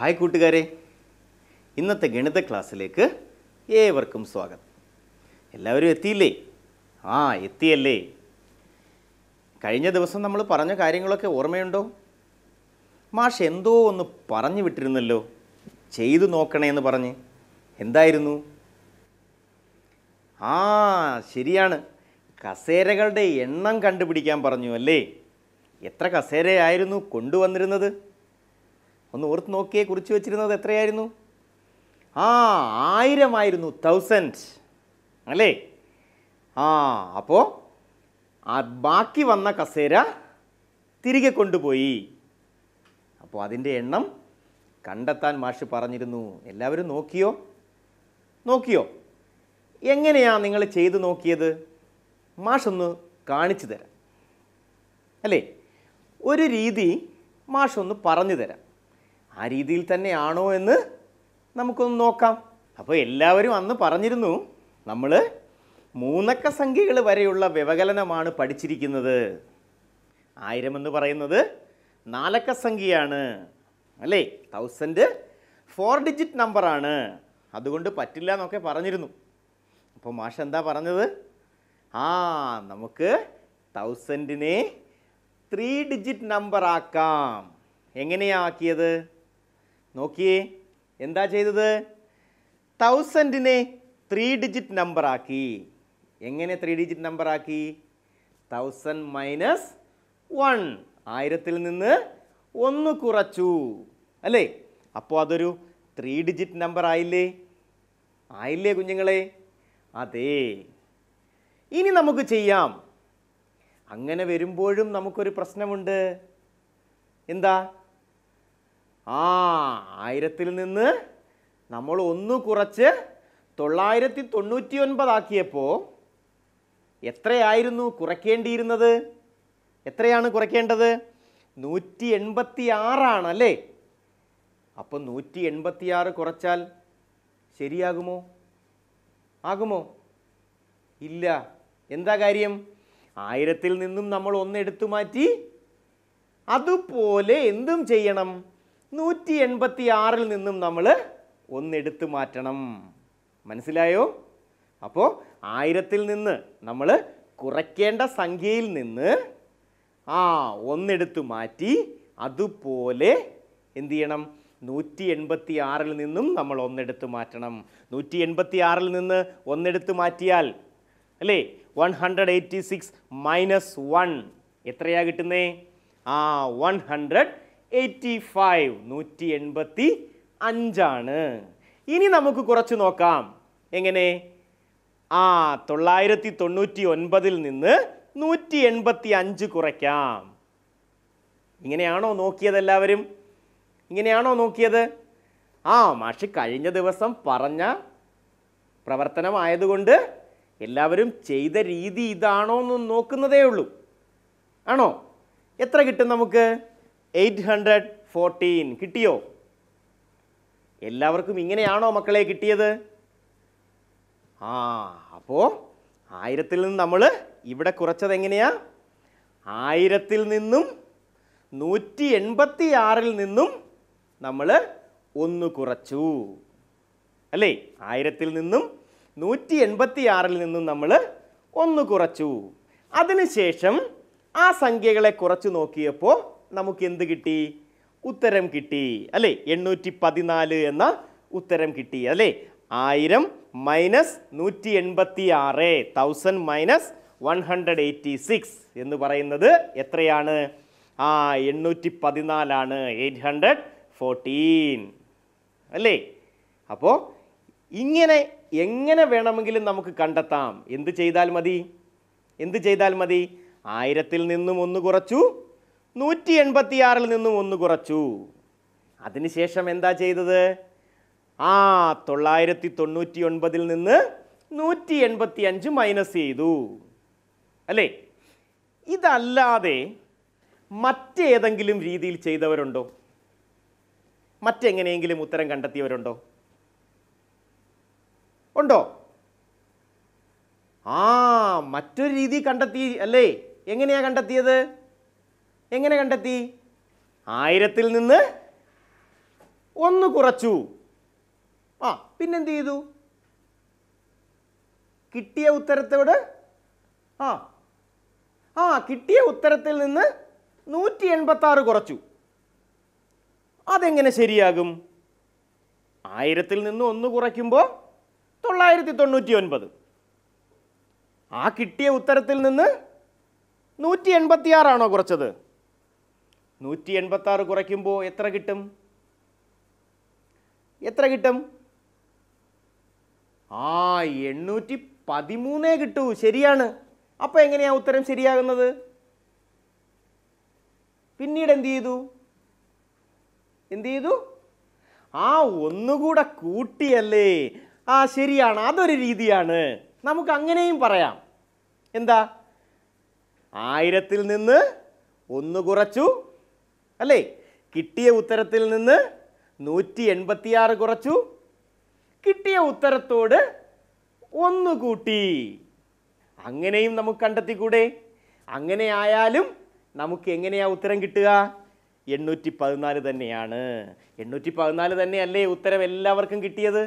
hi കൂട്ടുകാരെ ഇന്നത്തെ ഗണിത ക്ലാസ്സിലേക്ക് ഏവർക്കും സ്വാഗതം എല്ലാവരും എത്തിയില്ലേ ആ എത്തിയല്ലേ കഴിഞ്ഞ ദിവസം നമ്മൾ പറഞ്ഞ കാര്യങ്ങളൊക്കെ ഓർമ്മയുണ്ടോ മാഷ് എന്തോ ഒന്ന് പറഞ്ഞു വിട്ടിരുന്നല്ലോ ചെയ്തു നോക്കണേ എന്ന് പറഞ്ഞ് എന്തായിരുന്നു ആ ശരിയാണ് കസേരകളുടെ എണ്ണം കണ്ടുപിടിക്കാൻ പറഞ്ഞു അല്ലേ എത്ര കസേരയായിരുന്നു കൊണ്ടുവന്നിരുന്നത് ഒന്ന് ഓർത്ത് നോക്കിയേ കുറിച്ച് വെച്ചിരുന്നത് എത്രയായിരുന്നു ആ ആയിരമായിരുന്നു തൗസൻഡ് അല്ലേ ആ അപ്പോൾ ആ ബാക്കി വന്ന കസേര തിരികെ കൊണ്ടുപോയി അപ്പോൾ അതിൻ്റെ എണ്ണം കണ്ടെത്താൻ മാഷ് പറഞ്ഞിരുന്നു എല്ലാവരും നോക്കിയോ നോക്കിയോ എങ്ങനെയാണ് നിങ്ങൾ ചെയ്തു നോക്കിയത് മാഷൊന്ന് കാണിച്ചു തരാം അല്ലേ ഒരു രീതി മാഷൊന്ന് പറഞ്ഞു തരാം ആ രീതിയിൽ തന്നെയാണോ എന്ന് നമുക്കൊന്ന് നോക്കാം അപ്പോൾ എല്ലാവരും അന്ന് പറഞ്ഞിരുന്നു നമ്മൾ മൂന്നക്ക സംഖ്യകൾ വരെയുള്ള വ്യവകലനമാണ് പഠിച്ചിരിക്കുന്നത് ആയിരം എന്ന് പറയുന്നത് നാലക്ക സംഖ്യയാണ് അല്ലേ തൗസൻഡ് ഫോർ ഡിജിറ്റ് നമ്പറാണ് അതുകൊണ്ട് പറ്റില്ല എന്നൊക്കെ പറഞ്ഞിരുന്നു അപ്പോൾ മാഷ എന്താ പറഞ്ഞത് ആ നമുക്ക് തൗസൻഡിനെ ത്രീ ഡിജിറ്റ് നമ്പറാക്കാം എങ്ങനെയാക്കിയത് നോക്കിയേ എന്താ ചെയ്തത് തൗസൻഡിനെ ത്രീ ഡിജിറ്റ് നമ്പർ ആക്കി എങ്ങനെ ത്രീ ഡിജിറ്റ് നമ്പർ ആക്കി തൗസൻഡ് മൈനസ് വൺ ആയിരത്തിൽ നിന്ന് ഒന്ന് കുറച്ചു അല്ലേ അപ്പോൾ അതൊരു ത്രീ ഡിജിറ്റ് നമ്പർ ആയില്ലേ ആയില്ലേ കുഞ്ഞുങ്ങളെ അതെ ഇനി നമുക്ക് ചെയ്യാം അങ്ങനെ വരുമ്പോഴും നമുക്കൊരു പ്രശ്നമുണ്ട് എന്താ ആ ആയിരത്തിൽ നിന്ന് നമ്മൾ ഒന്ന് കുറച്ച് തൊള്ളായിരത്തി തൊണ്ണൂറ്റി ഒൻപതാക്കിയപ്പോൾ എത്രയായിരുന്നു കുറയ്ക്കേണ്ടിയിരുന്നത് എത്രയാണ് കുറയ്ക്കേണ്ടത് നൂറ്റി എൺപത്തി ആറാണ് അല്ലേ അപ്പം നൂറ്റി എൺപത്തി ആറ് കുറച്ചാൽ ശരിയാകുമോ ആകുമോ ഇല്ല എന്താ കാര്യം ആയിരത്തിൽ നിന്നും നമ്മൾ ഒന്ന് എടുത്തു മാറ്റി അതുപോലെ എന്തും ചെയ്യണം നൂറ്റി എൺപത്തി ആറിൽ നിന്നും നമ്മൾ ഒന്നെടുത്ത് മാറ്റണം മനസ്സിലായോ അപ്പോൾ ആയിരത്തിൽ നിന്ന് നമ്മൾ കുറയ്ക്കേണ്ട സംഖ്യയിൽ നിന്ന് ആ ഒന്നെടുത്ത് മാറ്റി അതുപോലെ എന്തു ചെയ്യണം നൂറ്റി എൺപത്തി ആറിൽ നിന്നും നമ്മൾ ഒന്നെടുത്ത് മാറ്റണം നൂറ്റി എൺപത്തി ആറിൽ നിന്ന് ഒന്നെടുത്ത് മാറ്റിയാൽ അല്ലേ one hundred eighty six minus one എത്രയാണ് കിട്ടുന്നത് ആ വൺ ഹൺഡ്രഡ് എയ്റ്റി ഫൈവ് നൂറ്റി എൺപത്തി അഞ്ചാണ് ഇനി നമുക്ക് കുറച്ച് നോക്കാം എങ്ങനെ ആ തൊള്ളായിരത്തി തൊണ്ണൂറ്റി ഒൻപതിൽ നിന്ന് നൂറ്റി എൺപത്തി അഞ്ച് കുറയ്ക്കാം ഇങ്ങനെയാണോ നോക്കിയത് എല്ലാവരും ഇങ്ങനെയാണോ നോക്കിയത് ആ മാഷ് കഴിഞ്ഞ ദിവസം പറഞ്ഞ പ്രവർത്തനമായതുകൊണ്ട് എല്ലാവരും ചെയ്ത രീതി ഇതാണോ എന്ന് നോക്കുന്നതേ ഉള്ളൂ ആണോ എത്ര കിട്ടും നമുക്ക് എയ്റ്റ് ഹൺഡ്രഡ് ഫോർട്ടീൻ കിട്ടിയോ എല്ലാവർക്കും ഇങ്ങനെയാണോ മക്കളെ കിട്ടിയത് ആ അപ്പോൾ ആയിരത്തിൽ നിന്ന് നമ്മൾ ഇവിടെ കുറച്ചത് എങ്ങനെയാ ആയിരത്തിൽ നിന്നും നൂറ്റി എൺപത്തി ആറിൽ നിന്നും നമ്മൾ ഒന്ന് കുറച്ചു അല്ലേ ആയിരത്തിൽ നിന്നും നൂറ്റി എൺപത്തി ആറിൽ നിന്നും നമ്മൾ ഒന്ന് കുറച്ചു അതിനുശേഷം ആ സംഖ്യകളെ കുറച്ച് നോക്കിയപ്പോൾ നമുക്ക് എന്ത് കിട്ടി ഉത്തരം കിട്ടി അല്ലേ എണ്ണൂറ്റി പതിനാല് എന്ന ഉത്തരം കിട്ടി അല്ലേ ആയിരം മൈനസ് നൂറ്റി എൺപത്തി ആറ് thousand minus one hundred eighty six എന്ന് പറയുന്നത് എത്രയാണ് ആ എണ്ണൂറ്റി പതിനാലാണ് എയ്റ്റ് ഹൺഡ്രഡ് ഫോർട്ടീൻ അല്ലേ അപ്പോൾ ഇങ്ങനെ എങ്ങനെ വേണമെങ്കിലും നമുക്ക് കണ്ടെത്താം എന്ത് ചെയ്താൽ മതി എന്ത് ചെയ്താൽ മതി ആയിരത്തിൽ നിന്നും ഒന്ന് കുറച്ചു നൂറ്റി എൺപത്തിയാറിൽ നിന്നും ഒന്ന് കുറച്ചു അതിനുശേഷം എന്താ ചെയ്തത് ആ തൊള്ളായിരത്തി തൊണ്ണൂറ്റി ഒൻപതിൽ നിന്ന് നൂറ്റി എൺപത്തി അഞ്ച് മൈനസ് ചെയ്തു അല്ലേ ഇതല്ലാതെ മറ്റേതെങ്കിലും രീതിയിൽ ചെയ്തവരുണ്ടോ മറ്റെങ്ങനെയെങ്കിലും ഉത്തരം കണ്ടെത്തിയവരുണ്ടോ ഉണ്ടോ ആ മറ്റൊരു രീതി കണ്ടെത്തി അല്ലേ എങ്ങനെയാ കണ്ടെത്തിയത് എങ്ങനെ കണ്ടെത്തി ആയിരത്തിൽ നിന്ന് ഒന്ന് കുറച്ചു ആ പിന്നെന്ത് ചെയ്തു കിട്ടിയ ഉത്തരത്തോട് ആ ആ കിട്ടിയ ഉത്തരത്തിൽ നിന്ന് നൂറ്റി എൺപത്താറ് കുറച്ചു അതെങ്ങനെ ശരിയാകും ആയിരത്തിൽ നിന്ന് ഒന്ന് കുറയ്ക്കുമ്പോൾ തൊള്ളായിരത്തി തൊണ്ണൂറ്റി ഒൻപത് ആ കിട്ടിയ ഉത്തരത്തിൽ നിന്ന് നൂറ്റി എൺപത്തിയാറാണോ കുറച്ചത് നൂറ്റി ആറ് കുറയ്ക്കുമ്പോൾ എത്ര കിട്ടും എത്ര കിട്ടും ആ എണ്ണൂറ്റി പതിമൂന്നേ കിട്ടൂ ശരിയാണ് അപ്പോൾ എങ്ങനെയാണ് ഉത്തരം ശരിയാകുന്നത് പിന്നീട് എന്ത് ചെയ്തു എന്ത് ചെയ്തു ആ ഒന്നുകൂടെ കൂട്ടിയല്ലേ ആ ശരിയാണ് അതൊരു രീതിയാണ് നമുക്ക് അങ്ങനെയും പറയാം എന്താ ആയിരത്തിൽ നിന്ന് ഒന്ന് കുറച്ചു അല്ലേ കിട്ടിയ ഉത്തരത്തിൽ നിന്ന് നൂറ്റി എൺപത്തിയാറ് കുറച്ചു കിട്ടിയ ഉത്തരത്തോട് ഒന്ന് കൂട്ടി അങ്ങനെയും നമുക്ക് കണ്ടെത്തിക്കൂടെ അങ്ങനെ ആയാലും നമുക്ക് എങ്ങനെയാ ഉത്തരം കിട്ടുക എണ്ണൂറ്റി പതിനാല് തന്നെയാണ് എണ്ണൂറ്റി പതിനാല് തന്നെയല്ലേ ഉത്തരം എല്ലാവർക്കും കിട്ടിയത്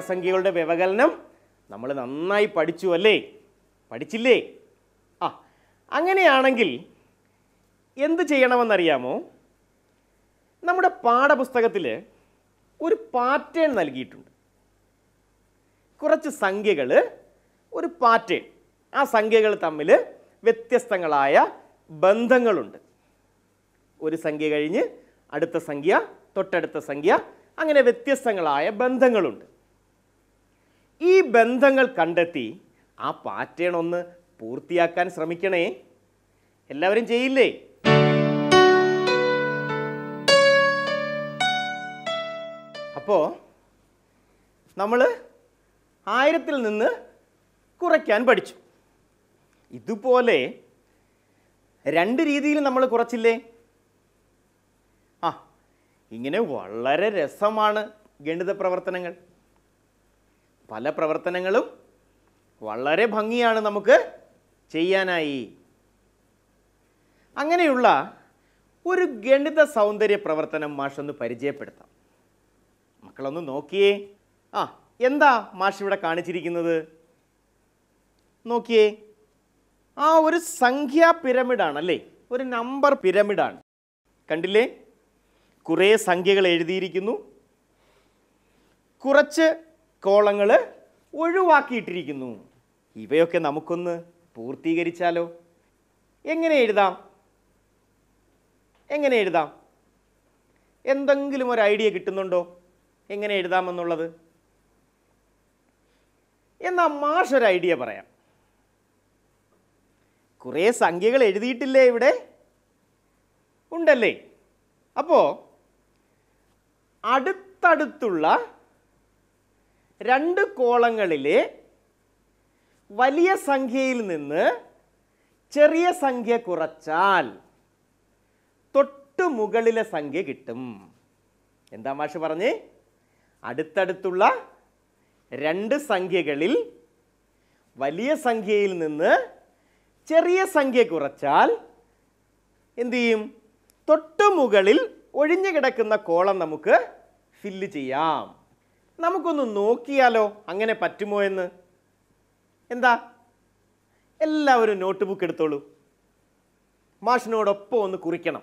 അക്കസംഖ്യകളുടെ വ്യവകലനം നമ്മൾ നന്നായി പഠിച്ചു അല്ലേ പഠിച്ചില്ലേ ആ അങ്ങനെയാണെങ്കിൽ എന്ത് ചെയ്യണമെന്നറിയാമോ നമ്മുടെ പാഠപുസ്തകത്തിൽ ഒരു പാറ്റേൺ നൽകിയിട്ടുണ്ട് കുറച്ച് സംഖ്യകൾ ഒരു പാറ്റേൺ ആ സംഖ്യകൾ തമ്മിൽ വ്യത്യസ്തങ്ങളായ ബന്ധങ്ങളുണ്ട് ഒരു സംഖ്യ കഴിഞ്ഞ് അടുത്ത സംഖ്യ തൊട്ടടുത്ത സംഖ്യ അങ്ങനെ വ്യത്യസ്തങ്ങളായ ബന്ധങ്ങളുണ്ട് ഈ ബന്ധങ്ങൾ കണ്ടെത്തി ആ പാറ്റേൺ ഒന്ന് പൂർത്തിയാക്കാൻ ശ്രമിക്കണേ എല്ലാവരും ചെയ്യില്ലേ അപ്പോ നമ്മൾ ആയിരത്തിൽ നിന്ന് കുറയ്ക്കാൻ പഠിച്ചു ഇതുപോലെ രണ്ട് രീതിയിൽ നമ്മൾ കുറച്ചില്ലേ ആ ഇങ്ങനെ വളരെ രസമാണ് ഗണിത പ്രവർത്തനങ്ങൾ പല പ്രവർത്തനങ്ങളും വളരെ ഭംഗിയാണ് നമുക്ക് ചെയ്യാനായി അങ്ങനെയുള്ള ഒരു ഗണിത സൗന്ദര്യ പ്രവർത്തനം മാഷൊന്ന് പരിചയപ്പെടുത്താം മക്കളൊന്ന് നോക്കിയേ ആ എന്താ മാഷ് ഇവിടെ കാണിച്ചിരിക്കുന്നത് നോക്കിയേ ആ ഒരു സംഖ്യാ പിരമിഡാണ് അല്ലേ ഒരു നമ്പർ പിരമിഡാണ് കണ്ടില്ലേ കുറേ സംഖ്യകൾ എഴുതിയിരിക്കുന്നു കുറച്ച് കോളങ്ങൾ ഒഴിവാക്കിയിട്ടിരിക്കുന്നു ഇവയൊക്കെ നമുക്കൊന്ന് പൂർത്തീകരിച്ചാലോ എങ്ങനെ എഴുതാം എങ്ങനെ എഴുതാം എന്തെങ്കിലും ഒരു ഐഡിയ കിട്ടുന്നുണ്ടോ എങ്ങനെ എഴുതാമെന്നുള്ളത് എന്നാൽ മാഷ് ഒരു ഐഡിയ പറയാം കുറേ സംഖ്യകൾ എഴുതിയിട്ടില്ലേ ഇവിടെ ഉണ്ടല്ലേ അപ്പോൾ അടുത്തടുത്തുള്ള രണ്ട് കോളങ്ങളിലെ വലിയ സംഖ്യയിൽ നിന്ന് ചെറിയ സംഖ്യ കുറച്ചാൽ തൊട്ടു മുകളിലെ സംഖ്യ കിട്ടും എന്താ മാഷ് പറഞ്ഞ് അടുത്തടുത്തുള്ള രണ്ട് സംഖ്യകളിൽ വലിയ സംഖ്യയിൽ നിന്ന് ചെറിയ സംഖ്യ കുറച്ചാൽ എന്തു ചെയ്യും തൊട്ടു മുകളിൽ ഒഴിഞ്ഞു കിടക്കുന്ന കോളം നമുക്ക് ഫില്ല് ചെയ്യാം നമുക്കൊന്ന് നോക്കിയാലോ അങ്ങനെ പറ്റുമോ എന്ന് എന്താ എല്ലാവരും നോട്ട് ബുക്ക് എടുത്തോളൂ മാഷിനോടൊപ്പം ഒന്ന് കുറിക്കണം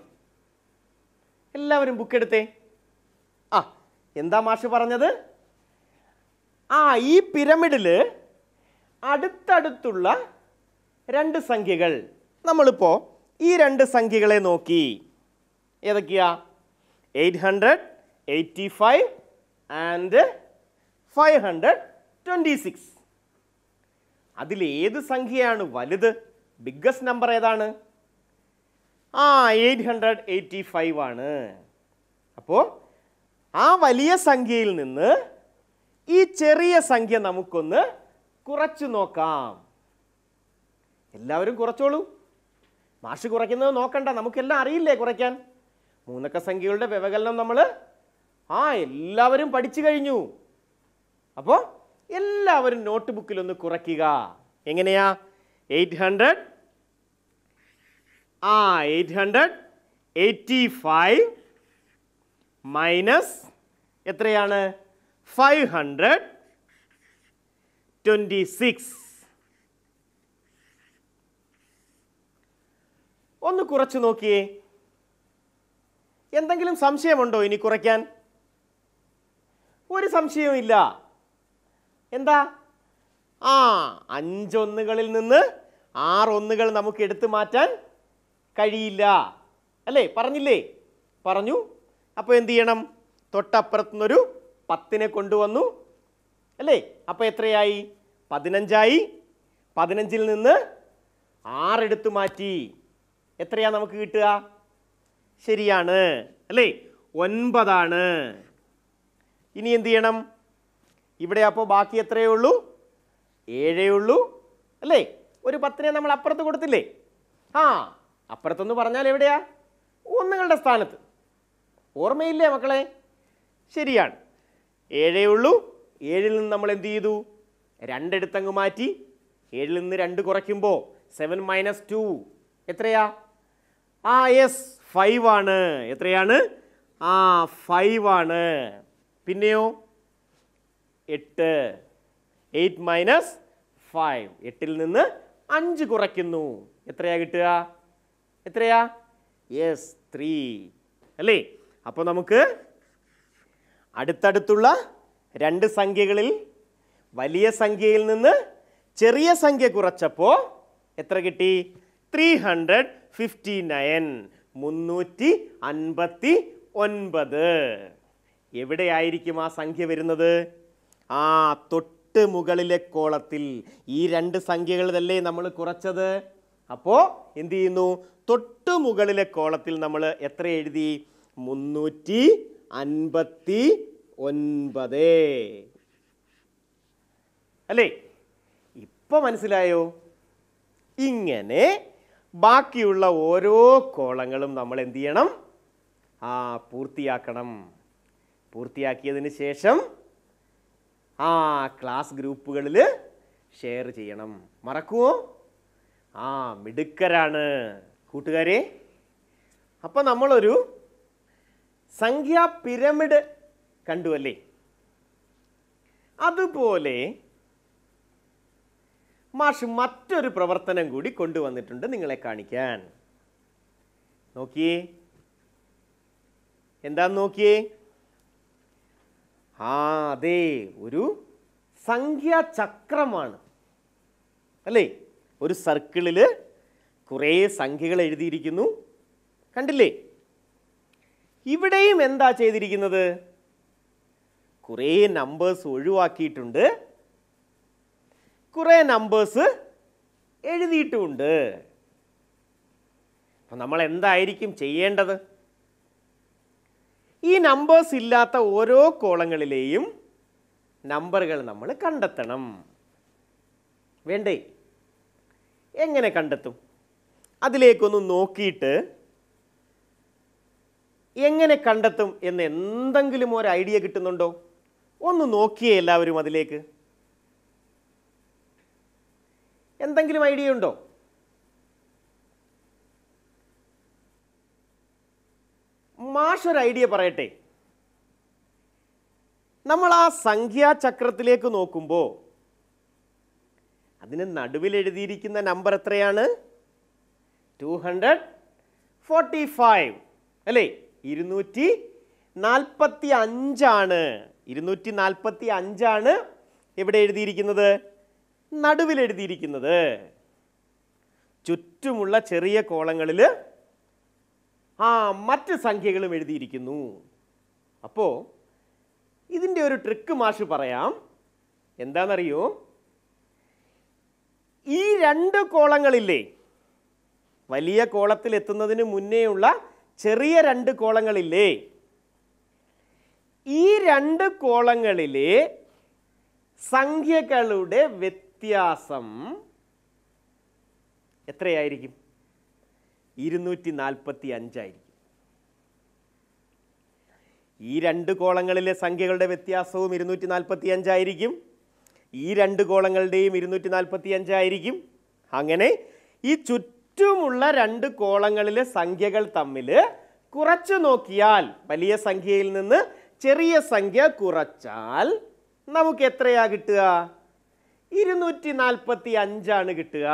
എല്ലാവരും ബുക്ക് എടുത്തേ ആ എന്താ മാഷ് പറഞ്ഞത് ആ ഈ പിരമിഡിൽ അടുത്തടുത്തുള്ള രണ്ട് സംഖ്യകൾ നമ്മളിപ്പോൾ ഈ രണ്ട് സംഖ്യകളെ നോക്കി ഏതൊക്കെയാ eight hundred eighty five and five hundred twenty six അതിലേത് സംഖ്യയാണ് വലുത് ബിഗ്ഗസ്റ്റ് നമ്പർ ഏതാണ് ആ എയ്റ്റ് ഹൺഡ്രഡ് എയ്റ്റി ഫൈവ് ആണ് അപ്പോൾ ആ വലിയ സംഖ്യയിൽ നിന്ന് ഈ ചെറിയ സംഖ്യ നമുക്കൊന്ന് കുറച്ചു നോക്കാം എല്ലാവരും കുറച്ചോളൂ മാഷ് കുറയ്ക്കുന്നത് നോക്കണ്ട നമുക്കെല്ലാം അറിയില്ലേ കുറയ്ക്കാൻ മൂന്നക്ക സംഖ്യകളുടെ വ്യവകലനം നമ്മൾ ആ എല്ലാവരും പഠിച്ചു കഴിഞ്ഞു അപ്പോൾ എല്ലാവരും നോട്ട് ബുക്കിൽ ഒന്ന് കുറയ്ക്കുക എങ്ങനെയാ എയ്റ്റ് ഹൺഡ്രഡ് ആ eight hundred eighty five minus എത്രയാണ് ഫൈവ് ഹൺഡ്രഡ് ട്വൻറ്റി സിക്സ് ഒന്ന് കുറച്ച് നോക്കിയേ എന്തെങ്കിലും സംശയമുണ്ടോ ഇനി കുറയ്ക്കാൻ ഒരു സംശയവും ഇല്ല എന്താ ആ അഞ്ചൊന്നുകളിൽ നിന്ന് ആറൊന്നുകൾ നമുക്ക് എടുത്തു മാറ്റാൻ കഴിയില്ല അല്ലേ പറഞ്ഞില്ലേ പറഞ്ഞു അപ്പോൾ എന്ത് ചെയ്യണം തൊട്ടപ്പുറത്തു നിന്നൊരു പത്തിനെ കൊണ്ടുവന്നു അല്ലേ അപ്പോൾ എത്രയായി പതിനഞ്ചായി പതിനഞ്ചിൽ നിന്ന് ആറെടുത്തു മാറ്റി എത്രയാ നമുക്ക് കിട്ടുക ശരിയാണ് അല്ലേ ഒൻപതാണ് ഇനി എന്ത് ചെയ്യണം ഇവിടെ അപ്പോൾ ബാക്കി എത്രയേ ഉള്ളൂ ഏഴേ ഉള്ളൂ അല്ലേ ഒരു പത്തിനെ നമ്മൾ അപ്പുറത്ത് കൊടുത്തില്ലേ ആ അപ്പുറത്തെന്ന് പറഞ്ഞാൽ എവിടെയാ ഒന്നുകളുടെ സ്ഥാനത്ത് ഓർമ്മയില്ലേ മക്കളെ ശരിയാണ് ഏഴേ ഉള്ളൂ ഏഴിൽ നിന്ന് നമ്മൾ എന്ത് ചെയ്തു രണ്ടെടുത്തങ്ങ് മാറ്റി ഏഴിൽ നിന്ന് രണ്ട് കുറയ്ക്കുമ്പോൾ സെവൻ മൈനസ് ടു എത്രയാ ആ യെസ് ഫൈവ് ആണ് എത്രയാണ് ആ ഫൈവ് ആണ് പിന്നെയോ എട്ട് എയ്റ്റ് മൈനസ് ഫൈവ് എട്ടിൽ നിന്ന് അഞ്ച് കുറയ്ക്കുന്നു എത്രയാ കിട്ടുക എത്രയാ യെസ് ത്രീ അല്ലേ അപ്പോൾ നമുക്ക് അടുത്തടുത്തുള്ള രണ്ട് സംഖ്യകളിൽ വലിയ സംഖ്യയിൽ നിന്ന് ചെറിയ സംഖ്യ കുറച്ചപ്പോൾ എത്ര കിട്ടി ത്രീ ഹൺഡ്രഡ് ഫിഫ്റ്റി നയൻ മുന്നൂറ്റി അൻപത്തി ഒൻപത് എവിടെയായിരിക്കും ആ സംഖ്യ വരുന്നത് ആ തൊട്ട് മുകളിലെ കോളത്തിൽ ഈ രണ്ട് സംഖ്യകൾ തല്ലേ നമ്മൾ കുറച്ചത് അപ്പോൾ എന്ത് ചെയ്യുന്നു തൊട്ട് മുകളിലെ കോളത്തിൽ നമ്മൾ എത്ര എഴുതി മുന്നൂറ്റി അൻപത്തി ഒൻപത് അല്ലേ ഇപ്പോൾ മനസ്സിലായോ ഇങ്ങനെ ബാക്കിയുള്ള ഓരോ കോളങ്ങളും നമ്മൾ എന്ത് ചെയ്യണം ആ പൂർത്തിയാക്കണം പൂർത്തിയാക്കിയതിന് ശേഷം ആ ക്ലാസ് ഗ്രൂപ്പുകളിൽ ഷെയർ ചെയ്യണം മറക്കുമോ ആ മിടുക്കരാണ് കൂട്ടുകാരെ അപ്പോൾ നമ്മളൊരു സംഖ്യാ പിരമിഡ് കണ്ടുവല്ലേ അതുപോലെ മാഷ് മറ്റൊരു പ്രവർത്തനം കൂടി കൊണ്ടുവന്നിട്ടുണ്ട് നിങ്ങളെ കാണിക്കാൻ നോക്കിയേ എന്താന്ന് നോക്കിയേ ആ അതെ ഒരു സംഖ്യാചക്രമാണ് അല്ലേ ഒരു സർക്കിളിൽ കുറേ സംഖ്യകൾ എഴുതിയിരിക്കുന്നു കണ്ടില്ലേ ഇവിടെയും എന്താ ചെയ്തിരിക്കുന്നത് കുറേ നമ്പേഴ്സ് ഒഴിവാക്കിയിട്ടുണ്ട് കുറേ നമ്പേഴ്സ് എഴുതിയിട്ടുമുണ്ട് അപ്പം നമ്മൾ എന്തായിരിക്കും ചെയ്യേണ്ടത് ഈ നമ്പേഴ്സ് ഇല്ലാത്ത ഓരോ കോളങ്ങളിലെയും നമ്പറുകൾ നമ്മൾ കണ്ടെത്തണം വേണ്ടേ എങ്ങനെ കണ്ടെത്തും അതിലേക്കൊന്ന് നോക്കിയിട്ട് എങ്ങനെ കണ്ടെത്തും എന്ന് എന്തെങ്കിലും ഒരു ഐഡിയ കിട്ടുന്നുണ്ടോ ഒന്ന് നോക്കിയേ എല്ലാവരും അതിലേക്ക് എന്തെങ്കിലും ഐഡിയ ഉണ്ടോ മാഷ് ഒരു ഐഡിയ പറയട്ടെ നമ്മൾ ആ സംഖ്യാചക്രത്തിലേക്ക് നോക്കുമ്പോൾ അതിന് നടുവിൽ എഴുതിയിരിക്കുന്ന നമ്പർ എത്രയാണ് ടു ഹൺഡ്രഡ് ഫോർട്ടി ഫൈവ് അല്ലേ ഇരുന്നൂറ്റി നാൽപ്പത്തി അഞ്ചാണ് ഇരുന്നൂറ്റി നാൽപ്പത്തി അഞ്ചാണ് ഇവിടെ എഴുതിയിരിക്കുന്നത് നടുവിൽ എഴുതിയിരിക്കുന്നത് ചുറ്റുമുള്ള ചെറിയ കോളങ്ങളിൽ ആ മറ്റ് സംഖ്യകളും എഴുതിയിരിക്കുന്നു അപ്പോൾ ഇതിൻ്റെ ഒരു ട്രിക്ക് മാഷ് പറയാം എന്താണെന്നറിയോ ഈ രണ്ട് കോളങ്ങളില്ലേ വലിയ കോളത്തിൽ എത്തുന്നതിന് മുന്നേയുള്ള ചെറിയ രണ്ട് കോളങ്ങളില്ലേ ഈ രണ്ട് കോളങ്ങളിലെ സംഖ്യകളുടെ വ്യത്യാസം എത്രയായിരിക്കും ഇരുന്നൂറ്റി നാൽപ്പത്തി അഞ്ചായിരിക്കും ഈ രണ്ട് കോളങ്ങളിലെ സംഖ്യകളുടെ വ്യത്യാസവും ഇരുന്നൂറ്റി നാൽപ്പത്തി അഞ്ചായിരിക്കും ഈ രണ്ട് കോളങ്ങളുടെയും ഇരുന്നൂറ്റി നാൽപ്പത്തി അഞ്ചായിരിക്കും അങ്ങനെ ഈ ചുറ്റുമുള്ള രണ്ട് കോളങ്ങളിലെ സംഖ്യകൾ തമ്മിൽ കുറച്ച് നോക്കിയാൽ വലിയ സംഖ്യയിൽ നിന്ന് ചെറിയ സംഖ്യ കുറച്ചാൽ നമുക്ക് എത്രയാ കിട്ടുക ഇരുന്നൂറ്റി നാൽപ്പത്തി അഞ്ചാണ് കിട്ടുക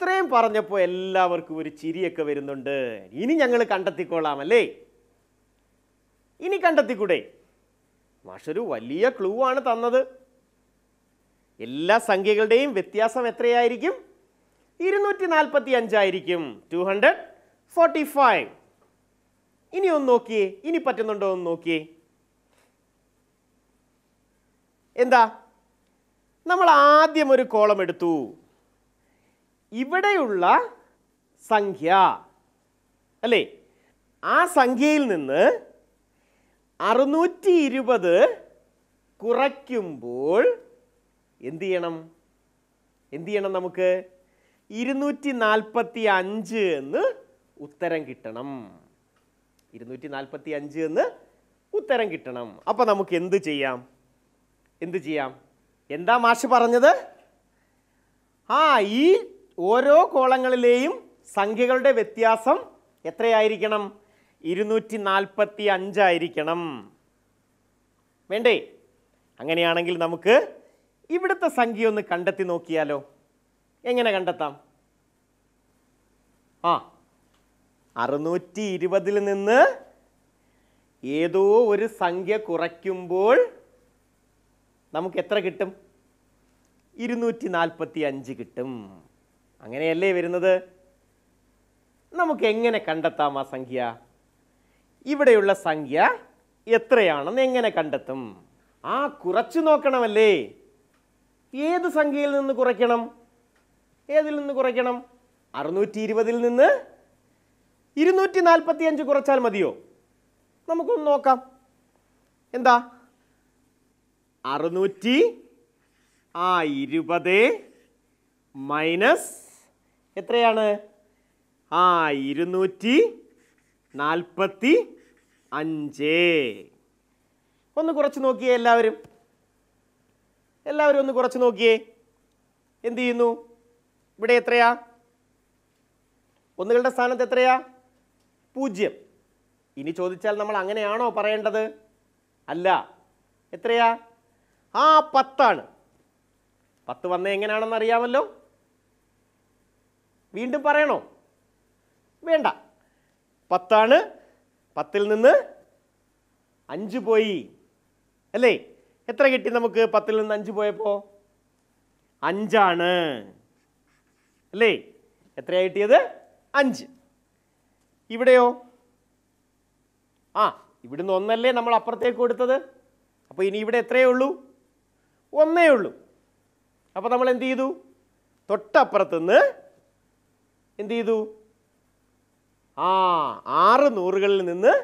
ഇത്രയും പറഞ്ഞപ്പോൾ എല്ലാവർക്കും ഒരു ചിരിയൊക്കെ വരുന്നുണ്ട് ഇനി ഞങ്ങൾ കണ്ടെത്തിക്കൊള്ളാം അല്ലേ ഇനി കണ്ടെത്തിക്കൂടെ മാഷൊരു വലിയ ക്ലൂ ആണ് തന്നത് എല്ലാ സംഖ്യകളുടെയും വ്യത്യാസം എത്രയായിരിക്കും ഇരുന്നൂറ്റി നാൽപ്പത്തി അഞ്ചായിരിക്കും ടു ഹൺഡ്രഡ് ഫോർട്ടി ഫൈവ് ഇനി ഒന്ന് നോക്കിയേ ഇനി പറ്റുന്നുണ്ടോ ഒന്ന് നോക്കിയേ എന്താ നമ്മൾ ആദ്യം ഒരു കോളം എടുത്തു ഇവിടെയുള്ള സംഖ്യ അല്ലേ ആ സംഖ്യയിൽ നിന്ന് അറുന്നൂറ്റി ഇരുപത് കുറയ്ക്കുമ്പോൾ എന്തു ചെയ്യണം എന്തു ചെയ്യണം നമുക്ക് ഇരുന്നൂറ്റി നാൽപ്പത്തി അഞ്ച് എന്ന് ഉത്തരം കിട്ടണം ഇരുന്നൂറ്റി നാൽപ്പത്തി അഞ്ച് എന്ന് ഉത്തരം കിട്ടണം അപ്പം നമുക്ക് എന്ത് ചെയ്യാം എന്ത് ചെയ്യാം എന്താ മാഷ് പറഞ്ഞത് ആ ഈ ഓരോ കോളങ്ങളിലെയും സംഖ്യകളുടെ വ്യത്യാസം എത്രയായിരിക്കണം ഇരുന്നൂറ്റി നാൽപ്പത്തി അഞ്ചായിരിക്കണം വേണ്ടേ അങ്ങനെയാണെങ്കിൽ നമുക്ക് ഇവിടുത്തെ സംഖ്യ ഒന്ന് കണ്ടെത്തി നോക്കിയാലോ എങ്ങനെ കണ്ടെത്താം ആ അറുന്നൂറ്റി ഇരുപതിൽ നിന്ന് ഏതോ ഒരു സംഖ്യ കുറയ്ക്കുമ്പോൾ നമുക്ക് എത്ര കിട്ടും ഇരുന്നൂറ്റി നാൽപ്പത്തി അഞ്ച് കിട്ടും അങ്ങനെയല്ലേ വരുന്നത് നമുക്ക് എങ്ങനെ കണ്ടെത്താം ആ സംഖ്യ ഇവിടെയുള്ള സംഖ്യ എത്രയാണെന്ന് എങ്ങനെ കണ്ടെത്തും ആ കുറച്ചു നോക്കണമല്ലേ ഏത് സംഖ്യയിൽ നിന്ന് കുറയ്ക്കണം ഏതിൽ നിന്ന് കുറയ്ക്കണം അറുന്നൂറ്റി ഇരുപതിൽ നിന്ന് ഇരുന്നൂറ്റി നാൽപ്പത്തി അഞ്ച് കുറച്ചാൽ മതിയോ നമുക്കൊന്ന് നോക്കാം എന്താ അറുന്നൂറ്റി ആ ഇരുപത് മൈനസ് എത്രയാണ് ആ ഇരുന്നൂറ്റി നാൽപ്പത്തി അഞ്ച് ഒന്ന് കുറച്ച് നോക്കിയേ എല്ലാവരും എല്ലാവരും ഒന്ന് കുറച്ച് നോക്കിയേ എന്ത് ചെയ്യുന്നു ഇവിടെ എത്രയാ ഒന്നുകളുടെ സ്ഥാനത്ത് എത്രയാ പൂജ്യം ഇനി ചോദിച്ചാൽ നമ്മൾ അങ്ങനെയാണോ പറയേണ്ടത് അല്ല എത്രയാ ആ പത്താണ് പത്ത് വന്ന എങ്ങനെയാണെന്ന് അറിയാമല്ലോ വീണ്ടും പറയണോ വേണ്ട പത്താണ് പത്തിൽ നിന്ന് അഞ്ച് പോയി അല്ലേ എത്ര കിട്ടി നമുക്ക് പത്തിൽ നിന്ന് അഞ്ച് പോയപ്പോൾ അഞ്ചാണ് അല്ലേ എത്രയാണ് കിട്ടിയത് അഞ്ച് ഇവിടെയോ ആ ഇവിടുന്ന് ഒന്നല്ലേ നമ്മൾ അപ്പുറത്തേക്ക് കൊടുത്തത് അപ്പോൾ ഇനി ഇവിടെ എത്രയേ ഉള്ളൂ ഒന്നേ ഉള്ളൂ അപ്പോൾ നമ്മൾ എന്ത് ചെയ്തു തൊട്ടപ്പുറത്തുനിന്ന് എന്ത് ചെയ്തു ആ ആറ് നൂറുകളിൽ നിന്ന്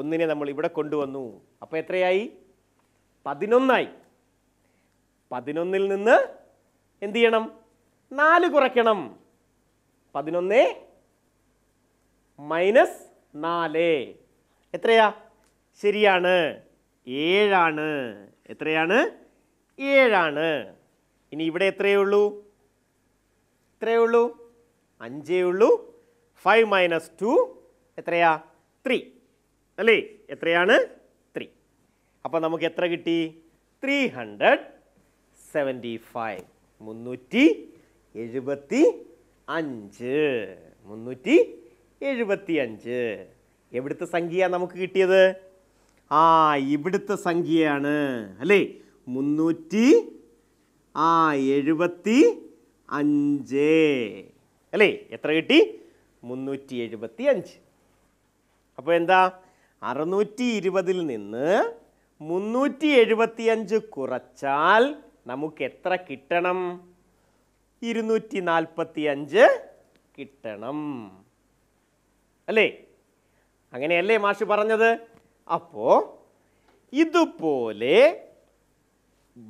ഒന്നിനെ നമ്മൾ ഇവിടെ കൊണ്ടുവന്നു അപ്പോൾ എത്രയായി പതിനൊന്നായി പതിനൊന്നിൽ നിന്ന് എന്ത് ചെയ്യണം നാല് കുറയ്ക്കണം പതിനൊന്ന് മൈനസ് നാല് എത്രയാ ശരിയാണ് ഏഴാണ് എത്രയാണ് ഏഴാണ് ഇനി ഇവിടെ എത്രയേ ഉള്ളൂ ഇത്രയേ ഉള്ളൂ അഞ്ചേ ഉള്ളൂ ഫൈവ് മൈനസ് ടു എത്രയാ ത്രീ അല്ലേ എത്രയാണ് ത്രീ അപ്പോൾ നമുക്ക് എത്ര കിട്ടി ത്രീ ഹൺഡ്രഡ് സെവൻറ്റി ഫൈവ് മുന്നൂറ്റി എഴുപത്തി അഞ്ച് മുന്നൂറ്റി എഴുപത്തി അഞ്ച് എവിടുത്തെ സംഖ്യയാണ് നമുക്ക് കിട്ടിയത് ആ ഇവിടുത്തെ സംഖ്യയാണ് അല്ലേ മുന്നൂറ്റി ആ എഴുപത്തി അഞ്ച് അല്ലേ എത്ര കിട്ടി മുന്നൂറ്റി എഴുപത്തി അഞ്ച് അപ്പോൾ എന്താ അറുന്നൂറ്റി ഇരുപതിൽ നിന്ന് മുന്നൂറ്റി എഴുപത്തി അഞ്ച് കുറച്ചാൽ നമുക്ക് എത്ര കിട്ടണം ഇരുന്നൂറ്റി നാൽപ്പത്തി അഞ്ച് കിട്ടണം അല്ലേ അങ്ങനെയല്ലേ മാഷ് പറഞ്ഞത് അപ്പോൾ ഇതുപോലെ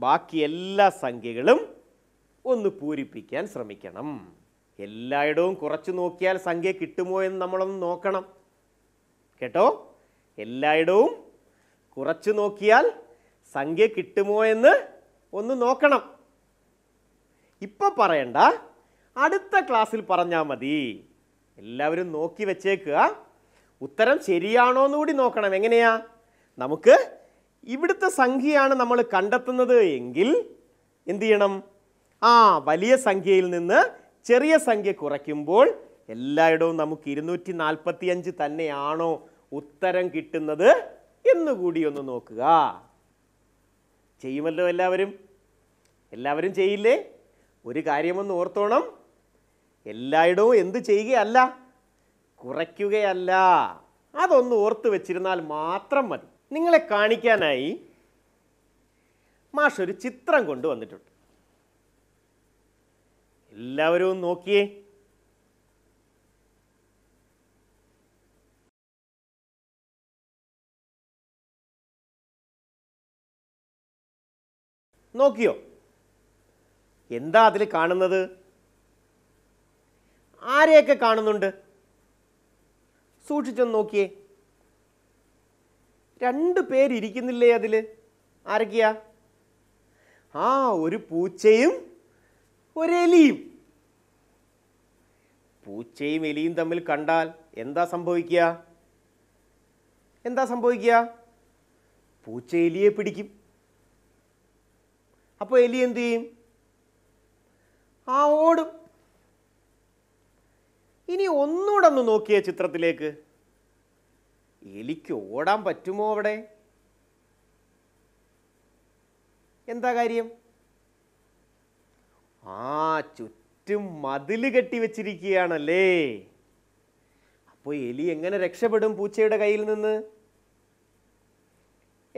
ബാക്കി എല്ലാ സംഖ്യകളും ഒന്ന് പൂരിപ്പിക്കാൻ ശ്രമിക്കണം എല്ലായിടവും കുറച്ച് നോക്കിയാൽ സംഖ്യ കിട്ടുമോ എന്ന് നമ്മളൊന്ന് നോക്കണം കേട്ടോ എല്ലായിടവും കുറച്ച് നോക്കിയാൽ സംഖ്യ കിട്ടുമോ എന്ന് ഒന്ന് നോക്കണം ഇപ്പം പറയണ്ട അടുത്ത ക്ലാസ്സിൽ പറഞ്ഞാൽ മതി എല്ലാവരും നോക്കി വെച്ചേക്കുക ഉത്തരം ശരിയാണോ കൂടി നോക്കണം എങ്ങനെയാ നമുക്ക് ഇവിടുത്തെ സംഖ്യയാണ് നമ്മൾ കണ്ടെത്തുന്നത് എങ്കിൽ എന്തു ചെയ്യണം ആ വലിയ സംഖ്യയിൽ നിന്ന് ചെറിയ സംഖ്യ കുറയ്ക്കുമ്പോൾ എല്ലായിടവും നമുക്ക് ഇരുന്നൂറ്റി അഞ്ച് തന്നെയാണോ ഉത്തരം കിട്ടുന്നത് എന്നുകൂടി ഒന്ന് നോക്കുക ചെയ്യുമല്ലോ എല്ലാവരും എല്ലാവരും ചെയ്യില്ലേ ഒരു കാര്യമൊന്ന് ഓർത്തോണം എല്ലായിടവും എന്ത് ചെയ്യുകയല്ല കുറയ്ക്കുകയല്ല അതൊന്ന് ഓർത്ത് വെച്ചിരുന്നാൽ മാത്രം മതി നിങ്ങളെ കാണിക്കാനായി മാഷൊരു ചിത്രം കൊണ്ടുവന്നിട്ടുണ്ട് എല്ലാവരും നോക്കിയേ നോക്കിയോ എന്താ അതിൽ കാണുന്നത് ആരെയൊക്കെ കാണുന്നുണ്ട് സൂക്ഷിച്ചൊന്ന് നോക്കിയേ രണ്ട് പേരിരിക്കുന്നില്ലേ അതിൽ ആരൊക്കെയാ ആ ഒരു പൂച്ചയും ഒരെലിയും പൂച്ചയും എലിയും തമ്മിൽ കണ്ടാൽ എന്താ സംഭവിക്കുക എന്താ സംഭവിക്കുക പൂച്ച എലിയെ പിടിക്കും അപ്പോൾ എലി എന്തു ചെയ്യും ആ ഓടും ഇനി ഒന്നുകൂടെ ഒന്ന് നോക്കിയ ചിത്രത്തിലേക്ക് എലിക്ക് ഓടാൻ പറ്റുമോ അവിടെ എന്താ കാര്യം ആ ചുറ്റും മതിൽ കെട്ടി വെച്ചിരിക്കുകയാണല്ലേ അപ്പോൾ എലി എങ്ങനെ രക്ഷപ്പെടും പൂച്ചയുടെ കയ്യിൽ നിന്ന്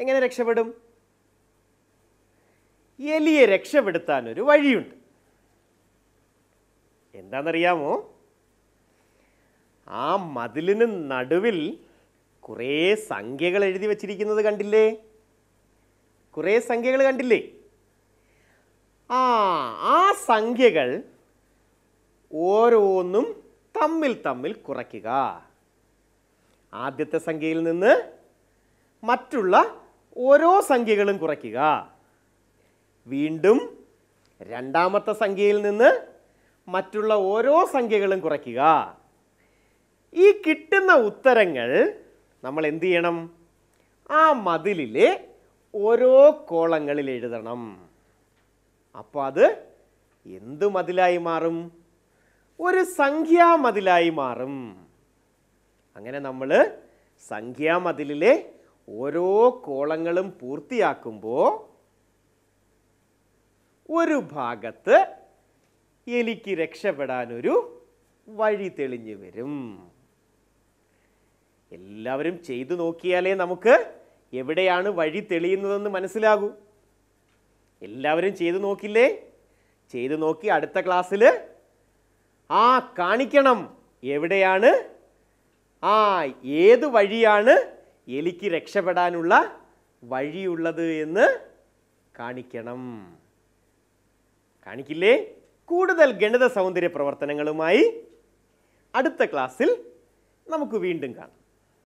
എങ്ങനെ രക്ഷപ്പെടും എലിയെ രക്ഷപ്പെടുത്താൻ ഒരു വഴിയുണ്ട് എന്താണെന്നറിയാമോ ആ മതിലിന് നടുവിൽ കുറേ സംഖ്യകൾ എഴുതി വച്ചിരിക്കുന്നത് കണ്ടില്ലേ കുറേ സംഖ്യകൾ കണ്ടില്ലേ ആ ആ സംഖ്യകൾ ഓരോന്നും തമ്മിൽ തമ്മിൽ കുറയ്ക്കുക ആദ്യത്തെ സംഖ്യയിൽ നിന്ന് മറ്റുള്ള ഓരോ സംഖ്യകളും കുറയ്ക്കുക വീണ്ടും രണ്ടാമത്തെ സംഖ്യയിൽ നിന്ന് മറ്റുള്ള ഓരോ സംഖ്യകളും കുറയ്ക്കുക ഈ കിട്ടുന്ന ഉത്തരങ്ങൾ നമ്മൾ എന്ത് ചെയ്യണം ആ മതിലിലെ ഓരോ കോളങ്ങളിൽ എഴുതണം അപ്പോൾ അത് എന്ത് മതിലായി മാറും ഒരു സംഖ്യാ മതിലായി മാറും അങ്ങനെ നമ്മൾ സംഖ്യാ മതിലിലെ ഓരോ കോളങ്ങളും പൂർത്തിയാക്കുമ്പോൾ ഒരു ഭാഗത്ത് എനിക്ക് രക്ഷപ്പെടാനൊരു വഴി തെളിഞ്ഞു വരും എല്ലാവരും ചെയ്തു നോക്കിയാലേ നമുക്ക് എവിടെയാണ് വഴി തെളിയുന്നതെന്ന് മനസ്സിലാകൂ എല്ലാവരും ചെയ്തു നോക്കില്ലേ ചെയ്തു നോക്കി അടുത്ത ക്ലാസ്സിൽ ആ കാണിക്കണം എവിടെയാണ് ആ ഏത് വഴിയാണ് എലിക്ക് രക്ഷപ്പെടാനുള്ള വഴിയുള്ളത് എന്ന് കാണിക്കണം കാണിക്കില്ലേ കൂടുതൽ ഗണിത സൗന്ദര്യ പ്രവർത്തനങ്ങളുമായി അടുത്ത ക്ലാസ്സിൽ നമുക്ക് വീണ്ടും കാണാം